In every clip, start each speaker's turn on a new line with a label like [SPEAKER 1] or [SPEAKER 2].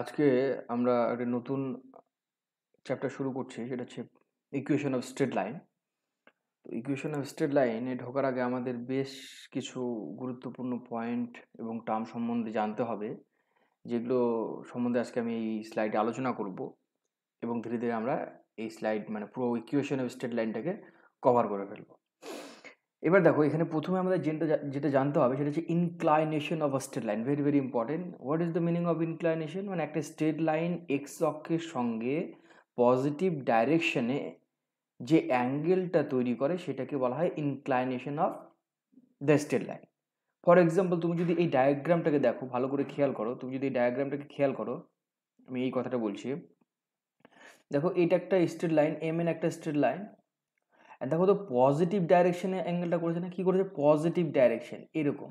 [SPEAKER 1] আজকে আমরা একটা নতুন চ্যাপ্টার শুরু করছি সেটা হচ্ছে ইকুয়েশন অফ স্টেট লাইন তো ইকুয়েশন অফ স্টেট লাইনে ঢোকার আগে আমাদের বেশ কিছু গুরুত্বপূর্ণ পয়েন্ট এবং টার্ম সম্বন্ধে জানতে হবে যেগুলো সম্বন্ধে আজকে আমি এই স্লাইডে আলোচনা করব এবং ধীরে ধীরে আমরা এই স্লাইড মানে পুরো ইকুয়েশন অফ স্টেট লাইনটাকে কভার করে ফেলবো এবার দেখো এখানে প্রথমে আমাদের যেটা যেটা জানতে হবে সেটা হচ্ছে inclination of a line very very important what is the meaning of inclination মানে একটা স্টেট লাইন এক্স অক্ষের সঙ্গে পজিটিভ ডাইরেকশনে যে অ্যাঙ্গেলটা তৈরি করে সেটাকে বলা হয় inclination of the state line for example তুমি যদি এই ডায়াগ্রামটাকে দেখো ভালো করে খেয়াল করো তুমি যদি এই ডায়াগ্রামটাকে খেয়াল করো আমি এই কথাটা বলছি দেখো এটা একটা স্ট্রেট লাইন এম এন একটা স্ট্রেট লাইন দেখো তো পজিটিভ ডাইরেকশনে অ্যাঙ্গেলটা করেছে না কী করেছে পজিটিভ ডাইরেকশন এরকম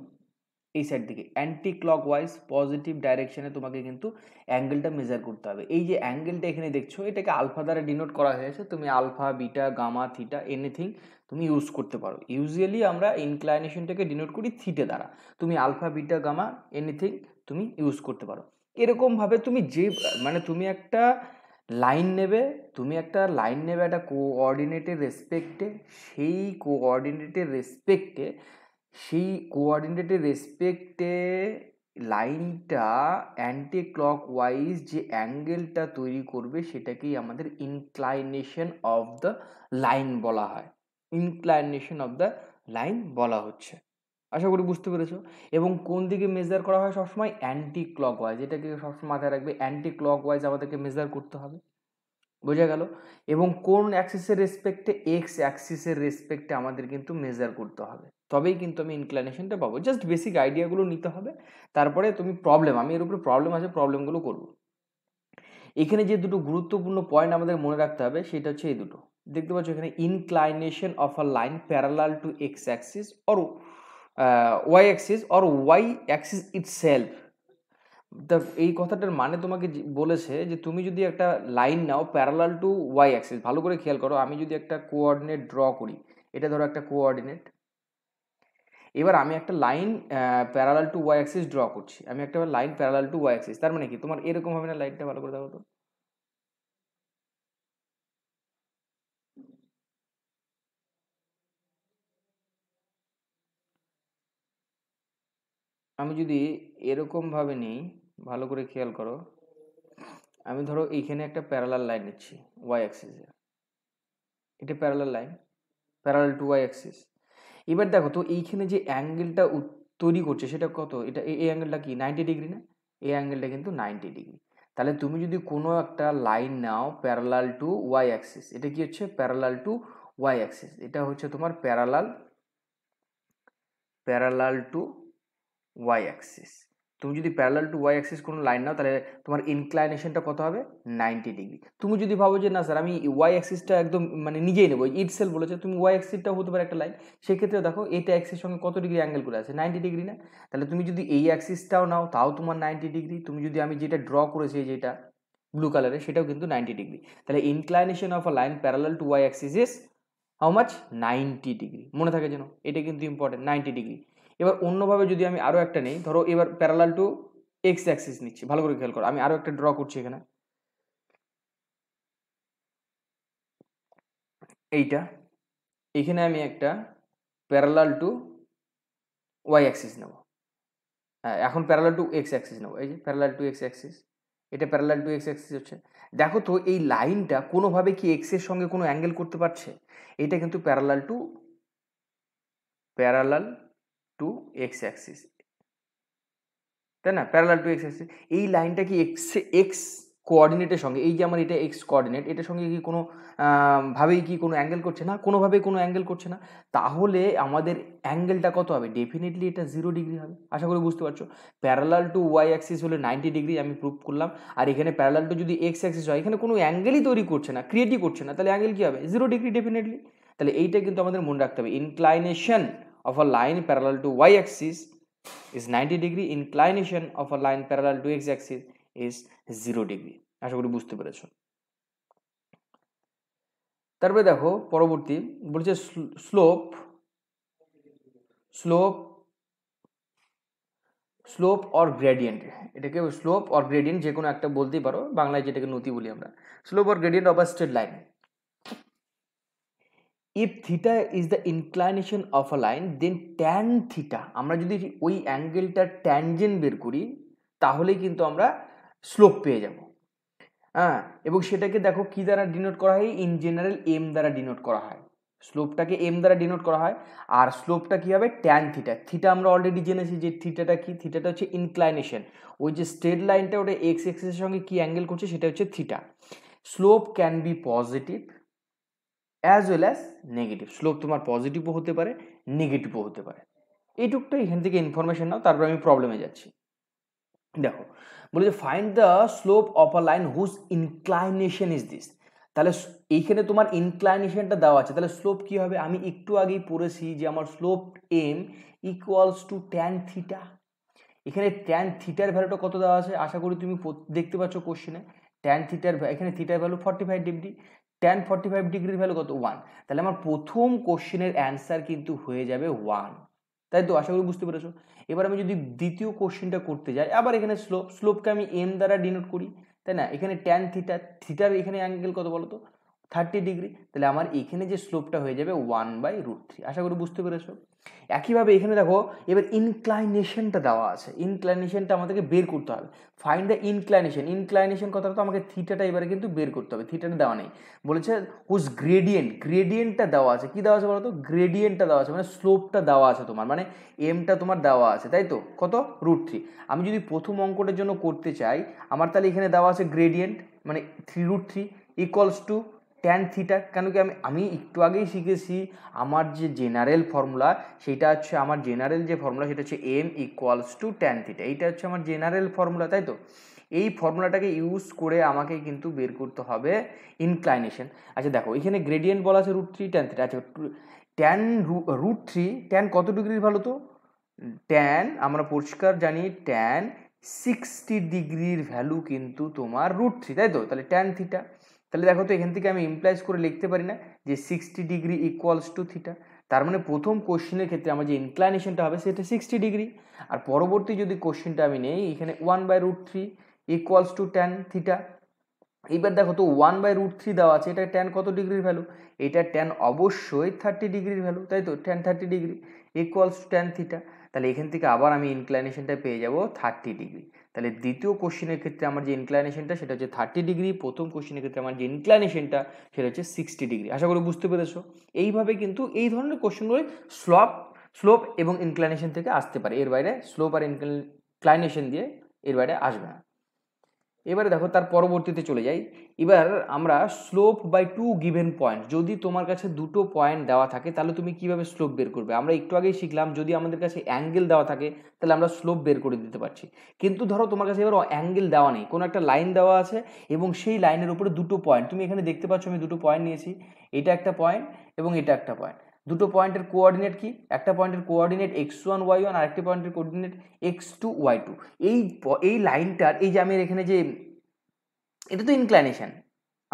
[SPEAKER 1] এই সাইড দিকে অ্যান্টি ক্লক ওয়াইজ পজিটিভ ডাইরেকশনে তোমাকে কিন্তু অ্যাঙ্গেলটা মেজার করতে হবে এই যে অ্যাঙ্গেলটা এখানে দেখছো এটাকে আলফা দ্বারা ডিনোট করা হয়েছে তুমি alpha beta gamma theta anything তুমি ইউজ করতে পারো ইউজুয়ালি আমরা ইনক্লাইনেশনটাকে ডিনোট করি থিটে দ্বারা তুমি আলফা বিটা গামা এনিথিং তুমি ইউজ করতে পারো এরকমভাবে তুমি যে মানে তুমি একটা লাইন নেবে তুমি একটা লাইন নেবে একটা কোঅর্ডিনেটের রেসপেক্টে সেই কোঅর্ডিনেটের রেসপেক্টে সেই কোঅর্ডিনেটের রেসপেক্টে লাইনটা অ্যান্টি ক্লক ওয়াইজ যে অ্যাঙ্গেলটা তৈরি করবে সেটাকেই আমাদের ইনক্লাইনেশন অফ দ্য লাইন বলা হয় ইনক্লাইনেশন অফ দ্য লাইন বলা হচ্ছে আশা করি বুঝতে পেরেছো এবং কোন দিকে মেজার করা হয় সবসময় অ্যান্টি ক্লক ওয়াইজ এটাকে সবসময় মাথায় রাখবে অ্যান্টি ক্লক ওয়াইজ আমাদেরকে মেজার করতে হবে বোঝা গেল এবং কোন অ্যাক্সিসের রেসপেক্টে এক্স অ্যাক্সিসের রেসপেক্টে আমাদের কিন্তু মেজার করতে হবে তবেই কিন্তু আমি ইনক্লাইনেশনটা পাবো জাস্ট বেসিক আইডিয়াগুলো নিতে হবে তারপরে তুমি প্রবলেম আমি এর উপরে প্রবলেম আছে প্রবলেমগুলো করবো এখানে যে দুটো গুরুত্বপূর্ণ পয়েন্ট আমাদের মনে রাখতে হবে সেটা হচ্ছে এই দুটো দেখতে পাচ্ছ এখানে inclination of a line parallel to x axis or uh, y axis or y axis itself তা এই কথাটার মানে তোমাকে বলেছে যে তুমি যদি একটা লাইন নাও প্যারালাল টু ওয়াই অ্যাক্সিস ভালো করে খেয়াল করো আমি যদি একটা কোঅর্ডিনেট ড্র করি এটা ধরো একটা কোঅর্ডিনেট এবার আমি একটা line parallel to y axis draw করছি আমি একটা line parallel to y axis তার মানে কি তোমার এরকম হবে না লাইনটা ভালো করে দেখো তো আমি যদি এরকমভাবে নিই ভালো করে খেয়াল করো আমি ধরো এইখানে একটা প্যারালাল লাইন নিচ্ছি ওয়াই অ্যাক্সিসে এটা parallel line parallel to y axis এবার দেখো তো এইখানে যে অ্যাঙ্গেলটা তৈরি করছে সেটা কত এটা এই অ্যাঙ্গেলটা কি নাইনটি ডিগ্রি না এই অ্যাঙ্গেলটা কিন্তু নাইনটি ডিগ্রি তাহলে তুমি যদি কোনো একটা লাইন নাও প্যারালাল টু ওয়াই অ্যাক্সিস এটা কি হচ্ছে প্যারালাল টু ওয়াই অ্যাক্সিস এটা হচ্ছে তোমার parallel parallel to y axis তুমি যদি প্যারালাল টু ওয়াই অ্যাক্সিস কোনো লাইন নাও তাহলে তোমার ইনক্লাইনেশনটা কত হবে নাইনটি ডিগ্রি তুমি যদি ভাবো যে না স্যার আমি ওয়াই অ্যাক্সিসটা একদম মানে নিজেই নেবো ইটসেল বলেছে তুমি ওয়াই অ্যাক্সিসটা হতে পারে একটা লাইন সেক্ষেত্রে দেখো এটা অ্যাক্সিস সঙ্গে কত ডিগ্রি অ্যাঙ্গেল করে আছে নাইনটি ডিগ্রি না তাহলে তুমি যদি এই অ্যাক্সিসটাও নাও তাও তোমার নাইনটি ডিগ্রি তুমি যদি আমি যেটা ড্র করেছি যেটা ব্লু কালারে সেটাও কিন্তু নাইনটি ডিগ্রি তাহলে inclination of a line parallel to y axis is how much ninety degree মনে থাকে যেন এটা কিন্তু ইম্পর্টেন্ট নাইনটি ডিগ্রি এবার অন্যভাবে যদি আমি আরও একটা নিই ধরো এবার প্যারালাল টু এক্স অ্যাক্সিস নিচ্ছি ভালো করে খেয়াল করো আমি আরও একটা ড্র করছি এখানে এইটা এখানে আমি একটা প্যারালাল টু ওয়াই অ্যাক্সিস নেব হ্যাঁ এখন প্যারালাল টু এক্স অ্যাক্সিস নেব এই যে প্যারালাল টু এক্স অ্যাক্সিস এটা প্যারালাল টু এক্স অ্যাক্সিস হচ্ছে দেখো তো এই লাইনটা কোনোভাবে কি এক্সের সঙ্গে কোনো অ্যাঙ্গেল করতে পারছে এটা কিন্তু parallel to parallel to x axis তাই না প্যারালাল টু এক্স অ্যাক্সিস এই লাইনটা কি এক্স এক্স কোঅর্ডিনেটের সঙ্গে এই যে আমার এটা এক্স কোঅর্ডিনেট এটার সঙ্গে কি কোনো ভাবেই কি কোনো অ্যাঙ্গেল করছে না কোনোভাবেই কোনো অ্যাঙ্গেল করছে না তাহলে আমাদের অ্যাঙ্গেলটা কত হবে ডেফিনেটলি এটা জিরো ডিগ্রি হবে আশা করি বুঝতে পারছো প্যারালাল টু ওয়াই অ্যাক্সিস হলে নাইনটি ডিগ্রি আমি প্রুভ করলাম আর এখানে প্যারালাল টু যদি এক্স অ্যাক্সিস হয় এখানে কোনো অ্যাঙ্গেলই তৈরি করছে না ক্রিয়েটই করছে না তাহলে অ্যাঙ্গেল কী হবে জিরো ডিগ্রি ডেফিনেটলি তাহলে এইটা কিন্তু আমাদের মনে রাখতে হবে inclination of a line parallel to y axis is 90 degree inclination of a line parallel to x axis is 0 degree আশা করি বুঝতে পেরেছো তারপরে দেখো পরবর্তী বলছে slope slope slope or gradient এটাকে স্লোপ অর গ্রেডিয়েন্ট যে কোনো একটা বলতেই পারো বাংলায় যেটাকে নথি বলি আমরা slope or gradient of a straight line if theta is the inclination of a line then tan theta আমরা যদি ওই অ্যাঙ্গেলটার ট্যানজেন্ট বের করি তাহলে কিন্তু আমরা স্লোপ পেয়ে যাব হ্যাঁ এবং সেটাকে দেখো কি দ্বারা ডিনোট করা হয় ইন জেনারেল এম দ্বারা ডিনোট করা হয় স্লোপটাকে এম দ্বারা ডিনোট করা হয় আর স্লোপটা কী হবে ট্যান থিটা থিটা আমরা অলরেডি জেনেছি যে থিটাটা কি থিটাটা হচ্ছে ইনক্লাইনেশন ওই যে স্টেট লাইনটা ওটা এক্স এক্সের সঙ্গে কী অ্যাঙ্গেল করছে সেটা হচ্ছে theta slope can be positive as well as negative slope তোমার পজিটিভও হতে পারে নেগেটিভও হতে পারে এইটুকটা এখান থেকে ইনফরমেশন নাও তারপরে আমি প্রবলেমে যাচ্ছি দেখো বলি যে find the slope of a line whose inclination is this তাহলে এইখানে তোমার ইনক্লাইনেশনটা দেওয়া আছে তাহলে স্লোপ কী হবে আমি একটু আগেই পড়েছি যে আমার slope M equals to tan theta এখানে ট্যান থিটার ভ্যালুটা কত দেওয়া আছে আশা করি তুমি দেখতে পাচ্ছ কোশ্চেনে ট্যান থিটার এখানে থিটার value forty five degree tan forty five ডিগ্রির ভ্যালু কত ওয়ান তাহলে আমার প্রথম কোশ্চেনের অ্যান্সার কিন্তু হয়ে যাবে ওয়ান তাই তো আশা করি বুঝতে পেরেছো এবার আমি যদি দ্বিতীয় কোশ্চেনটা করতে যাই আবার এখানে স্লোপ স্লোপকে আমি এম দ্বারা ডিনোট করি তাই না এখানে ট্যান থিটা থিটার এখানে অ্যাঙ্গেল কত বলো তো থার্টি ডিগ্রি তাহলে আমার এখানে যে স্লোপটা হয়ে যাবে ওয়ান বাই রুট থ্রি আশা করি বুঝতে পেরেছো একইভাবে এখানে দেখো এবার ইনক্লাইনেশনটা দেওয়া আছে ইনক্লাইনেশনটা আমাদেরকে বের করতে হবে ফাইন দ্য ইনক্লাইনেশন ইনক্লাইনেশন কথাটা তো আমাকে থিটাটা এবারে কিন্তু বের করতে হবে থিটাটা দেওয়া নেই বলেছে হুজ গ্রেডিয়েন্ট গ্রেডিয়েন্টটা দেওয়া আছে কী দেওয়া আছে বলো তো গ্রেডিয়েন্টটা দেওয়া আছে মানে স্লোপটা দেওয়া আছে তোমার মানে এমটা তোমার দেওয়া আছে তাই তো কত রুট থ্রি আমি যদি প্রথম অঙ্কটার জন্য করতে চাই আমার তাহলে এখানে দেওয়া আছে গ্রেডিয়েন্ট মানে three root three equals to tan theta কেন কি আমি আমি একটু আগেই শিখেছি আমার যে জেনারেল ফর্মুলা সেটা হচ্ছে আমার জেনারেল যে ফর্মুলা সেটা হচ্ছে M equals to tan theta এইটা হচ্ছে আমার জেনারেল ফর্মুলা তাই তো এই ফর্মুলাটাকে ইউজ করে আমাকে কিন্তু বের করতে হবে ইনক্লাইনেশন আচ্ছা দেখো এখানে গ্রেডিয়েন্ট বলা আছে রুট থ্রি ট্যান থিটা আচ্ছা ট্যান রুট থ্রি ট্যান কত ডিগ্রির ভালো তো ট্যান আমরা পরিষ্কার জানি ট্যান সিক্সটি ডিগ্রির ভ্যালু কিন্তু তোমার রুট থ্রি তাই তো তাহলে ট্যান থিটা তাহলে দেখো তো এখান থেকে আমি ইমপ্লাইজ করে লিখতে পারি না যে sixty degree equals to theta তার মানে প্রথম কোশ্চেনের ক্ষেত্রে আমার যে ইনক্লাইনেশনটা হবে সেটা সিক্সটি ডিগ্রি আর পরবর্তী যদি কোশ্চেনটা আমি নেই এখানে one by root three equals to tan theta এইবার দেখো তো ওয়ান বাই রুট থ্রি দেওয়া আছে এটা ট্যান কত ডিগ্রির ভ্যালু এটা ট্যান অবশ্যই থার্টি ডিগ্রির ভ্যালু তাই তো tan thirty degree equals to tan theta তাহলে এখান থেকে আবার আমি ইনক্লাইনেশনটা পেয়ে যাব থার্টি ডিগ্রি তাহলে দ্বিতীয় কোশ্চেনের ক্ষেত্রে আমার যে ইনক্লাইনেশনটা সেটা হচ্ছে থার্টি ডিগ্রি প্রথম কোশ্চেনের ক্ষেত্রে আমার যে ইনক্লাইনেশনটা সেটা হচ্ছে সিক্সটি ডিগ্রি আশা করি বুঝতে পেরেছো এইভাবে কিন্তু এই ধরনের কোশ্চেনগুলো স্লপ স্লোপ এবং ইনক্লাইনেশন থেকে আসতে পারে এর বাইরে স্লোপ আর ইনক্লাইনেশন দিয়ে এর বাইরে আসবে না এবারে দেখো তার পরবর্তীতে চলে যাই এবার আমরা slope by two given point যদি তোমার কাছে দুটো পয়েন্ট দেওয়া থাকে তাহলে তুমি কিভাবে স্লোপ বের করবে আমরা একটু আগেই শিখলাম যদি আমাদের কাছে অ্যাঙ্গেল দেওয়া থাকে তাহলে আমরা স্লোপ বের করে দিতে পারছি কিন্তু ধরো তোমার কাছে এবার অ্যাঙ্গেল দেওয়া নেই কোনো একটা লাইন দেওয়া আছে এবং সেই লাইনের উপরে দুটো পয়েন্ট তুমি এখানে দেখতে পাচ্ছ আমি দুটো পয়েন্ট নিয়েছি এটা একটা পয়েন্ট এবং এটা একটা পয়েন্ট দুটো পয়েন্টের কোঅর্ডিনেট কি একটা পয়েন্টের coordinate x one y one আর একটা পয়েন্টের coordinate x two y two এই এই লাইনটার এই যে আমি এখানে যে এটা তো ইনক্লাইনেশন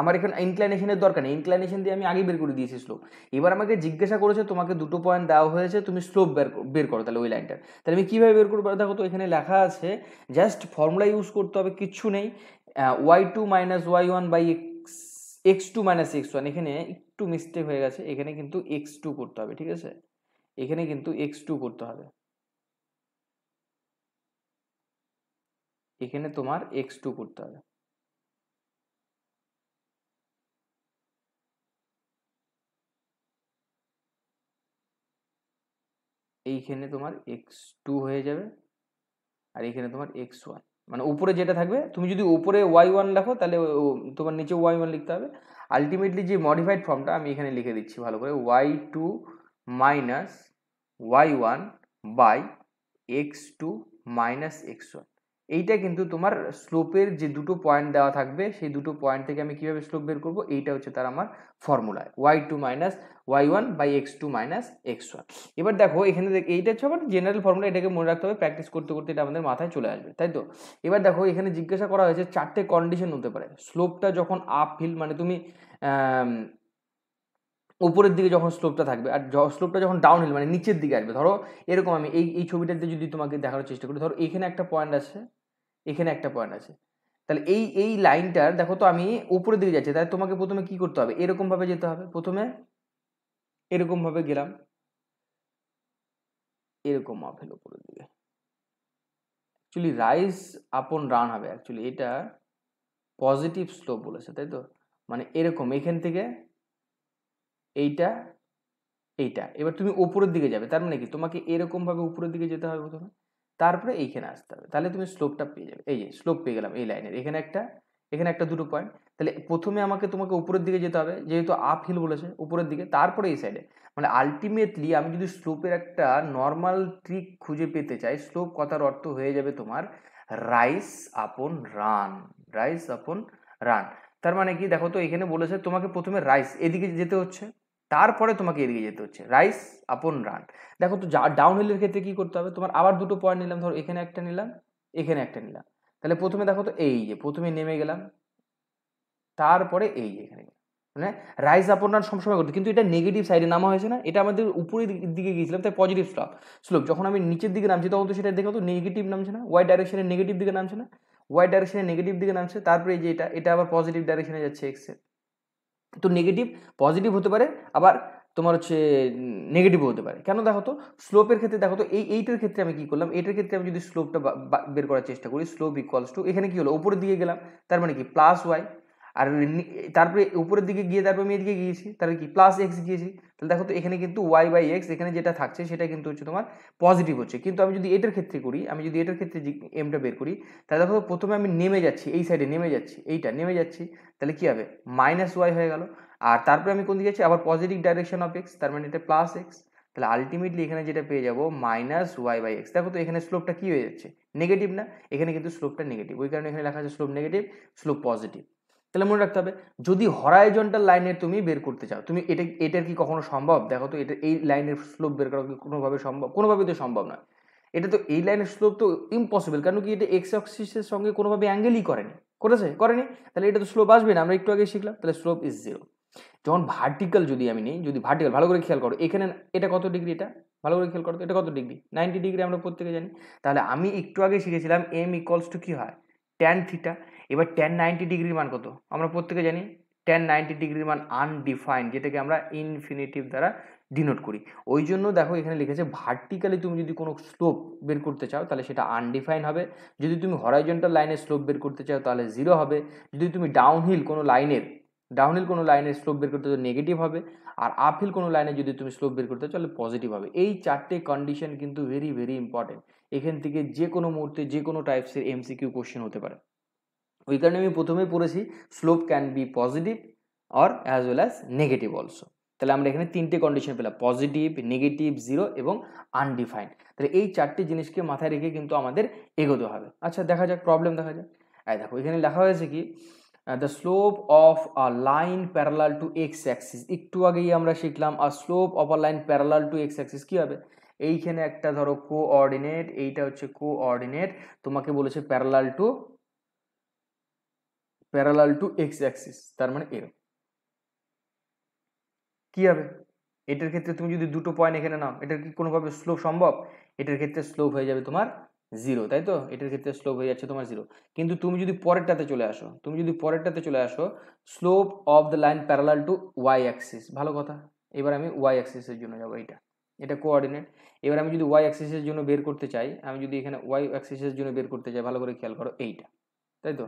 [SPEAKER 1] আমার এখানে ইনক্লাইনেশনের দরকার নেই ইনক্লাইনেশন দিয়ে আমি আগে বের করে দিয়েছি স্লোপ এবার আমাকে জিজ্ঞাসা করেছে তোমাকে দুটো পয়েন্ট দেওয়া হয়েছে তুমি স্লোপ বের বের করো তাহলে ওই লাইনটার তাহলে আমি কীভাবে বের করবো দেখো তো এখানে লেখা আছে জাস্ট ফর্মুলা ইউজ করতে হবে কিচ্ছু নেই y two minus y one by x two minus x one এখানে একটু মিস্টেক হয়ে গেছে এখানে কিন্তু এক্স টু করতে হবে ঠিক আছে এখানে কিন্তু এক্স টু করতে হবে এখানে তোমার এক্স টু করতে হবে এইখানে তোমার এক্স টু হয়ে যাবে আর এখানে তোমার এক্স ওয়ান মানে উপরে যেটা থাকবে তুমি যদি উপরে ওয়াই ওয়ান লেখো তাহলে তোমার নিচে ওয়াই ওয়ান লিখতে হবে আলটিমেটলি যে মডিফাইড ফর্মটা আমি এখানে লিখে দিচ্ছি ভালো করে y two minus y one by x two minus x one এইটা কিন্তু তোমার স্লোপের যে দুটো পয়েন্ট দেওয়া থাকবে সেই দুটো পয়েন্ট থেকে আমি কীভাবে স্লোপ বের করবো এইটা হচ্ছে তার আমার ফর্মুলায় y two minus y one by x two minus x one এবার দেখো এখানে এইটা হচ্ছে আবার জেনারেল ফর্মুলা এটাকে মনে রাখতে হবে প্র্যাকটিস করতে করতে এটা আমাদের মাথায় চলে আসবে তাই তো এবার দেখো এখানে জিজ্ঞাসা করা হয়েছে চারটে কন্ডিশন হতে পারে স্লোপটা যখন আপ হিল মানে তুমি উপরের দিকে যখন স্লোপটা থাকবে আর স্লোপটা যখন ডাউন হিল মানে নিচের দিকে আসবে ধরো এরকম আমি এই এই ছবিটাতে যদি তোমাকে দেখানোর চেষ্টা করি ধরো এখানে একটা পয়েন্ট আছে এখানে একটা পয়েন্ট আছে তাহলে এই এই লাইনটার দেখো তো আমি উপরের দিকে যাচ্ছি তাহলে তোমাকে প্রথমে কি করতে হবে এরকমভাবে যেতে হবে প্রথমে এরকমভাবে গেলাম এরকম মাপ হলো উপরের দিকে অ্যাকচুয়ালি রাইস আপন রান হবে অ্যাকচুয়ালি এটা পজিটিভ স্লোপ বলেছে তাই তো মানে এরকম এখান থেকে এইটা এইটা এবার তুমি উপরের দিকে যাবে তার মানে কি তোমাকে এরকমভাবে উপরের দিকে যেতে হবে প্রথমে তারপরে এইখানে আসতে হবে তাহলে তুমি স্লোপটা পেয়ে যাবে এই যে স্লোপ পেয়ে গেলাম এই লাইনের এখানে একটা এখানে একটা দুটো পয়েন্ট তাহলে প্রথমে আমাকে তোমাকে উপরের দিকে যেতে হবে যেহেতু আপ হিল বলেছে উপরের দিকে তারপরে এই সাইডে মানে আলটিমেটলি আমি যদি স্লোপের একটা নর্মাল ট্রিক খুঁজে পেতে চাই স্লোপ কথার অর্থ হয়ে যাবে তোমার rice upon run rice upon run তার মানে কি দেখো তো এখানে বলেছে তোমাকে প্রথমে রাইস এদিকে যেতে হচ্ছে তারপরে তোমাকে এদিকে যেতে হচ্ছে রাইস আপন রান দেখো তো যা ডাউন হিলের ক্ষেত্রে কী করতে হবে তোমার আবার দুটো পয়েন্ট নিলাম ধরো এখানে একটা নিলাম এখানে একটা নিলাম তাহলে প্রথমে দেখো তো এই যে প্রথমে নেমে গেলাম তারপরে এই এখানে মানে রাইজ আপ ডাউন সবসময় করতো কিন্তু এটা নেগেটিভ সাইডে নামা হয়েছে না এটা আমাদের উপরের দিকে গিয়েছিলাম তাই পজিটিভ স্লোপ স্লোপ যখন আমি নিচের দিকে নামছি তখন তো সেটা দেখো তো নেগেটিভ নামছে না ওয়াই ডাইরেকশনে নেগেটিভ দিকে নামছে না ওয়াই ডাইরেকশনে নেগেটিভ দিকে নামছে তারপরে যে এটা এটা আবার পজিটিভ ডাইরেকশনে যাচ্ছে এক্সের তো নেগেটিভ পজিটিভ হতে পারে আবার তোমার হচ্ছে নেগেটিভও হতে পারে কেন দেখো তো স্লোপের ক্ষেত্রে দেখো তো এই এইটার ক্ষেত্রে আমি কী করলাম এইটার ক্ষেত্রে আমি যদি স্লোপটা বের করার চেষ্টা করি স্লোপ ইকুয়ালস টু এখানে কী হলো উপরের দিকে গেলাম তার মানে কি প্লাস ওয়াই আর তারপরে উপরের দিকে গিয়ে তারপরে আমি এদিকে গিয়েছি তাহলে কি প্লাস এক্স গিয়েছি তাহলে দেখো তো এখানে কিন্তু ওয়াই বাই এক্স এখানে যেটা থাকছে সেটা কিন্তু হচ্ছে তোমার পজিটিভ হচ্ছে কিন্তু আমি যদি এটার ক্ষেত্রে করি আমি যদি এটার ক্ষেত্রে এমটা বের করি তাহলে দেখো প্রথমে আমি নেমে যাচ্ছি এই সাইডে নেমে যাচ্ছি এইটা নেমে যাচ্ছি তাহলে কী হবে মাইনাস ওয়াই হয়ে গেল আর তারপরে আমি কোন দিকে যাচ্ছি আবার পজিটিভ ডাইরেকশন অফ এক্স তার মানে এটা প্লাস এক্স তাহলে আলটিমেটলি এখানে যেটা পেয়ে যাবো মাইনাস ওয়াই বাই এক্স দেখো তো এখানে স্লোপটা কী হয়ে যাচ্ছে নেগেটিভ না এখানে কিন্তু স্লোপটা নেগেটিভ ওই কারণে এখানে লেখা আছে স্লোপ নেগেটিভ স্লোপ পজিটিভ তাহলে মনে রাখতে হবে যদি হরাইজন্টাল লাইনে তুমি বের করতে চাও তুমি এটা এটার কি কখনো সম্ভব দেখো তো এটা এই লাইনের স্লোপ বের করা কি কোনোভাবে সম্ভব কোনোভাবেই তো সম্ভব নয় এটা তো এই লাইনের স্লোপ তো ইম্পসিবল কেন কি এটা এক্স অক্সিসের সঙ্গে কোনোভাবে অ্যাঙ্গেলই করেনি করেছে করেনি তাহলে এটা তো স্লোপ আসবে না আমরা একটু আগে শিখলাম তাহলে স্লোপ ইজ জিরো যখন ভার্টিক্যাল যদি আমি নিই যদি ভার্টিক্যাল ভালো করে খেয়াল করো এখানে এটা কত ডিগ্রি এটা ভালো করে খেয়াল করো এটা কত ডিগ্রি নাইনটি ডিগ্রি আমরা প্রত্যেকে জানি তাহলে আমি একটু আগে শিখেছিলাম এম ইকলস টু কী হয় ট্যান থিটা এবার ট্যান নাইনটি ডিগ্রির মান কত আমরা প্রত্যেকে জানি ট্যান নাইনটি ডিগ্রির মান আনডিফাইন্ড যেটাকে আমরা ইনফিনিটিভ দ্বারা ডিনোট করি ওই জন্য দেখো এখানে লিখেছে ভার্টিক্যালি তুমি যদি কোনো স্লোপ বের করতে চাও তাহলে সেটা আনডিফাইন হবে যদি তুমি হরাইজন্টাল লাইনের স্লোপ বের করতে চাও তাহলে জিরো হবে যদি তুমি ডাউনহিল কোনো লাইনের ডাউনহিল কোনো লাইনের স্লোপ বের করতে চাও নেগেটিভ হবে আর আপহিল কোনো লাইনে যদি তুমি স্লোপ বের করতে চাও তাহলে পজিটিভ হবে এই চারটে কন্ডিশন কিন্তু ভেরি ভেরি ইম্পর্টেন্ট এখান থেকে যে কোনো মুহূর্তে যে কোনো টাইপসের এমসিকিউ কোশ্চেন হতে পারে ওই কারণে আমি প্রথমেই পড়েছি slope can be positive or as well as negative also তাহলে আমরা এখানে তিনটে কন্ডিশন পেলাম পজিটিভ নেগেটিভ জিরো এবং আনডিফাইন্ড তাহলে এই চারটি জিনিসকে মাথায় রেখে কিন্তু আমাদের এগোতে হবে আচ্ছা দেখা যাক প্রবলেম দেখা যাক এই দেখো এখানে লেখা হয়েছে কি the slope of a line parallel to x axis একটু আগেই আমরা শিখলাম আর slope of a line parallel to x axis কী হবে এইখানে একটা ধরো কোঅর্ডিনেট এইটা হচ্ছে কোঅর্ডিনেট তোমাকে বলেছে parallel to parallel to x axis তার মানে এরকম কী হবে এটার ক্ষেত্রে তুমি যদি দুটো পয়েন্ট এখানে নাও এটার কি কোনোভাবে স্লোপ সম্ভব এটার ক্ষেত্রে স্লোপ হয়ে যাবে তোমার জিরো তাই তো এটার ক্ষেত্রে স্লোপ হয়ে যাচ্ছে তোমার জিরো কিন্তু তুমি যদি পরেরটাতে চলে আসো তুমি যদি পরেরটাতে চলে আসো slope of the line parallel to y axis ভালো কথা এবার আমি ওয়াই অ্যাক্সিসের জন্য যাবো এইটা এটা কোঅর্ডিনেট এবার আমি যদি ওয়াই অ্যাক্সিসের জন্য বের করতে চাই আমি যদি এখানে ওয়াই অ্যাক্সিসের জন্য বের করতে চাই ভালো করে খেয়াল করো এইটা তাই তো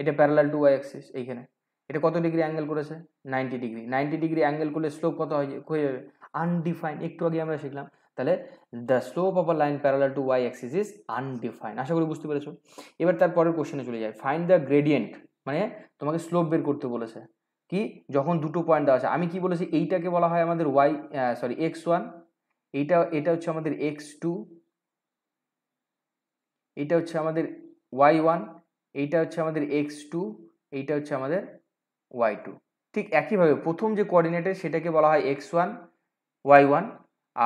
[SPEAKER 1] এটা প্যারালাল টু ওয়াই অ্যাক্সিস এইখানে এটা কত ডিগ্রি অ্যাঙ্গেল করেছে ninety degree ninety degree angle করলে স্লোপ কত হয়ে যাবে আনডিফাইন একটু আগে আমরা শিখলাম তাহলে the slope of a line parallel to y axis is undefined আশা করি বুঝতে পেরেছো এবার তারপরের কোশ্চেনে চলে যায় ফাইন্ড দ্য গ্রেডিয়েন্ট মানে তোমাকে স্লোপ বের করতে বলেছে কি যখন দুটো পয়েন্ট দেওয়া আছে আমি কি বলেছি এইটাকে বলা হয় আমাদের ওয়াই সরি এক্স ওয়ান এটা এটা হচ্ছে আমাদের এক্স টু এটা হচ্ছে আমাদের ওয়াই ওয়ান এইটা হচ্ছে আমাদের এক্স টু এইটা হচ্ছে আমাদের ওয়াই টু ঠিক একইভাবে প্রথম যে কোঅর্ডিনেটে সেটাকে বলা হয় এক্স ওয়ান ওয়াই ওয়ান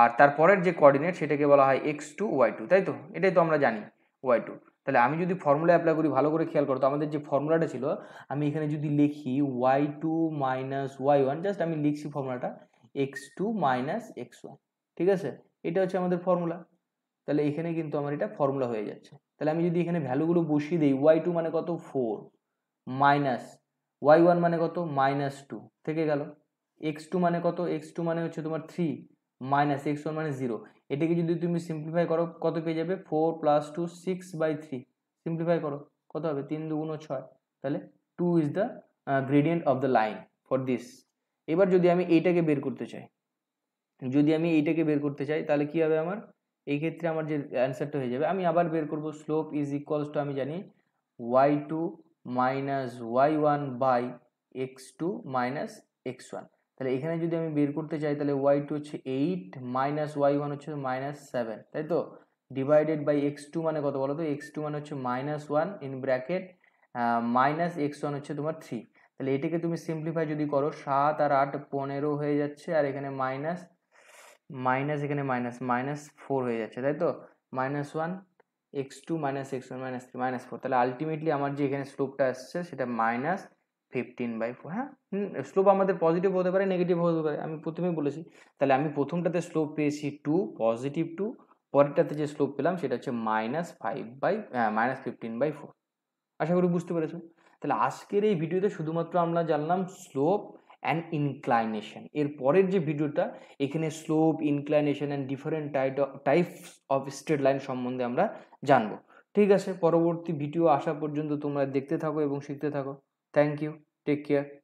[SPEAKER 1] আর তারপরের যে কোঅর্ডিনেট সেটাকে বলা হয় এক্স টু ওয়াই টু তাই তো এটাই তো আমরা জানি ওয়াই টু তাহলে আমি যদি ফর্মুলা অ্যাপ্লাই করি ভালো করে খেয়াল করো তো আমাদের যে ফর্মুলাটা ছিল আমি এখানে যদি লিখি y two minus y one just আমি লিখছি ফর্মুলাটা x two minus x one ঠিক আছে এটা হচ্ছে আমাদের ফর্মুলা তাহলে এখানে কিন্তু আমার এটা ফর্মুলা হয়ে যাচ্ছে তাহলে আমি যদি এখানে ভ্যালুগুলো বসিয়ে দিই ওয়াই টু মানে কত ফোর মাইনাস ওয়াই ওয়ান মানে কত মাইনাস টু থেকে গেল এক্স টু মানে কত এক্স টু মানে হচ্ছে তোমার থ্রি মাইনাস এক্স ওয়ান মানে জিরো এটাকে যদি তুমি সিম্পলিফাই করো কত পেয়ে যাবে four plus two six by three simplify করো কত হবে তিন দুগুণ ছয় তাহলে two is the gradient of the line for this এবার যদি আমি এইটাকে বের করতে চাই যদি আমি এইটাকে বের করতে চাই তাহলে কি হবে আমার এই ক্ষেত্রে আমার যে অ্যান্সারটা হয়ে যাবে আমি আবার বের করব স্লোপ ইজ ইকুয়ালস টু আমি জানি y two minus y one by x two minus x one তাহলে এখানে যদি আমি বের করতে চাই তাহলে ওয়াই টু হচ্ছে এইট মাইনাস ওয়াই ওয়ান হচ্ছে মাইনাস সেভেন তাই তো ডিভাইডেড বাই এক্স টু মানে কত বলো তো এক্স টু মানে হচ্ছে minus one in bracket minus x one হচ্ছে তোমার থ্রি তাহলে এটাকে তুমি সিম্পলিফাই যদি করো সাত আর আট পনেরো হয়ে যাচ্ছে আর এখানে মাইনাস মাইনাস এখানে মাইনাস মাইনাস ফোর হয়ে যাচ্ছে তাই তো minus one x two minus x one minus three minus four তাহলে আলটিমেটলি আমার যে এখানে স্লোপটা আসছে সেটা মাইনাস ফিফটিন বাই ফোর হ্যাঁ স্লোপ আমাদের পজিটিভ হতে পারে নেগেটিভ হতে পারে আমি প্রথমেই বলেছি তাহলে আমি প্রথমটাতে স্লোপ পেয়েছি টু পজিটিভ টু পরেরটাতে যে স্লোপ পেলাম সেটা হচ্ছে minus five by minus fifteen by four আশা করি বুঝতে পেরেছো তাহলে আজকের এই ভিডিওতে শুধুমাত্র আমরা জানলাম স্লোপ অ্যান্ড ইনক্লাইনেশন এর পরের যে ভিডিওটা এখানে slope inclination and different tight types of straight line সম্বন্ধে আমরা জানবো ঠিক আছে পরবর্তী ভিডিও আসা পর্যন্ত তোমরা দেখতে থাকো এবং শিখতে থাকো থ্যাংক ইউ টেক কেয়ার